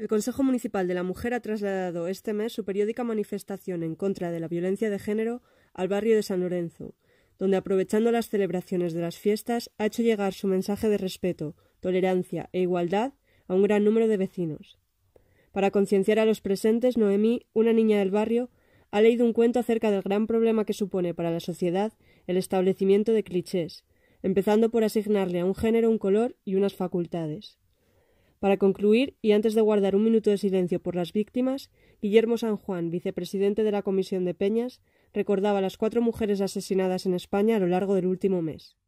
El Consejo Municipal de la Mujer ha trasladado este mes su periódica manifestación en contra de la violencia de género al barrio de San Lorenzo, donde aprovechando las celebraciones de las fiestas ha hecho llegar su mensaje de respeto, tolerancia e igualdad a un gran número de vecinos. Para concienciar a los presentes, Noemí, una niña del barrio, ha leído un cuento acerca del gran problema que supone para la sociedad el establecimiento de clichés, empezando por asignarle a un género un color y unas facultades. Para concluir, y antes de guardar un minuto de silencio por las víctimas, Guillermo San Juan, vicepresidente de la Comisión de Peñas, recordaba las cuatro mujeres asesinadas en España a lo largo del último mes.